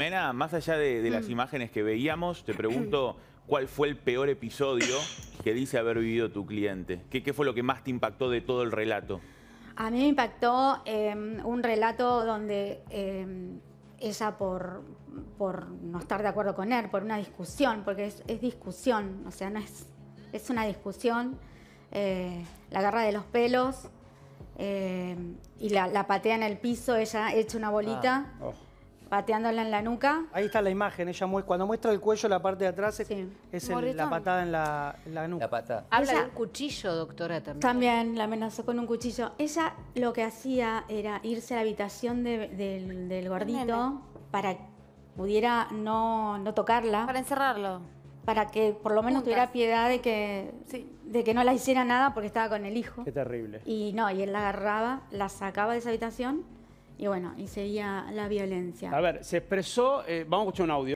Mena, más allá de, las mm. imágenes que veíamos, te pregunto cuál fue el peor episodio que dice haber vivido tu cliente. ¿Qué, fue lo que más te impactó de todo el relato? A mí me impactó em, un relato donde em, ella por, por no estar de acuerdo con él, por una discusión, porque es, discusión, o sea, no es, es una discusión, eh, la agarra de los pelos em, y la, patea en el piso, ella echa una bolita. Ah, Pateándola en la nuca. Ahí está la imagen, ella cuando muestra el cuello, la parte de atrás es, la patada en la, nuca. La patada. Habla un cuchillo, doctora, también. También la amenazó con un cuchillo. Ella lo que hacía era irse a la habitación del, gordito para que pudiera no, tocarla. Para encerrarlo. Para que por lo menos tuviera piedad de que, de que no la hiciera nada porque estaba con el hijo. Qué terrible. Y no, y él la agarraba, la sacaba de esa habitación y bueno, y seguía la violencia. A ver, se expresó, eh, vamos a escuchar un audio.